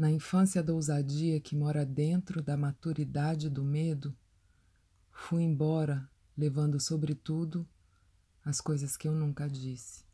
na infância da ousadia que mora dentro da maturidade do medo, fui embora levando sobretudo as coisas que eu nunca disse.